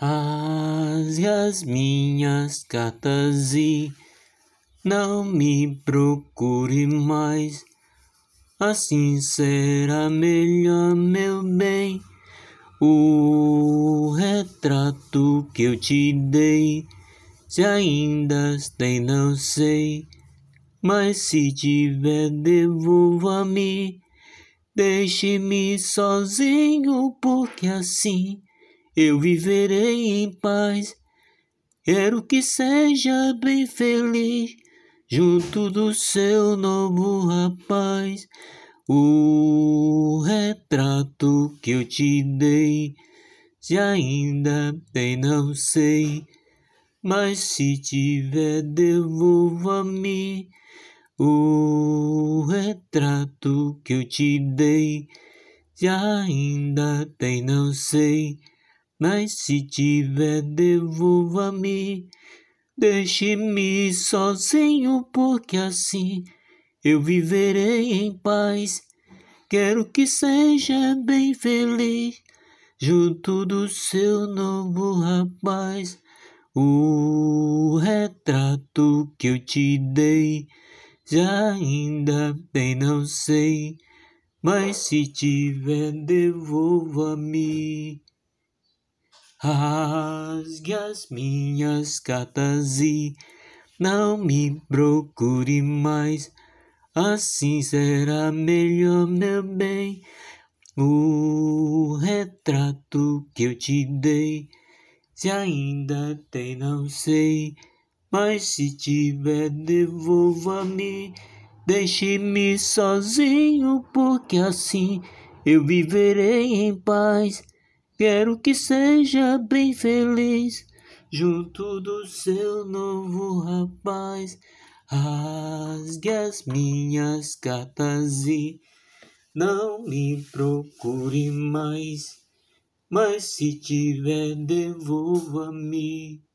Rasgue as minhas cartas e não me procure mais. Assim será melhor, meu bem. O retrato que eu te dei, se ainda tem, não sei. Mas se tiver, devolva-me. Deixe-me sozinho, porque assim eu viverei em paz. Quero que seja bem feliz junto do seu novo rapaz. O retrato que eu te dei, se ainda tem, não sei. Mas se tiver, devolva-me o retrato que eu te dei. Se ainda tem, não sei. Mas se tiver, devolva-me. Deixe-me sozinho, porque assim eu viverei em paz. Quero que seja bem feliz junto do seu novo rapaz. O retrato que eu te dei já ainda bem não sei, mas se tiver, devolva-me. Rasgue as minhas cartas e não me procure mais. Assim será melhor, meu bem. O retrato que eu te dei, se ainda tem, não sei. Mas se tiver, devolva-me. Deixe-me sozinho, porque assim eu viverei em paz. Quero que seja bem feliz junto do seu novo rapaz. Rasgue as minhas cartas e não me procure mais. Mas se tiver, devolva-me.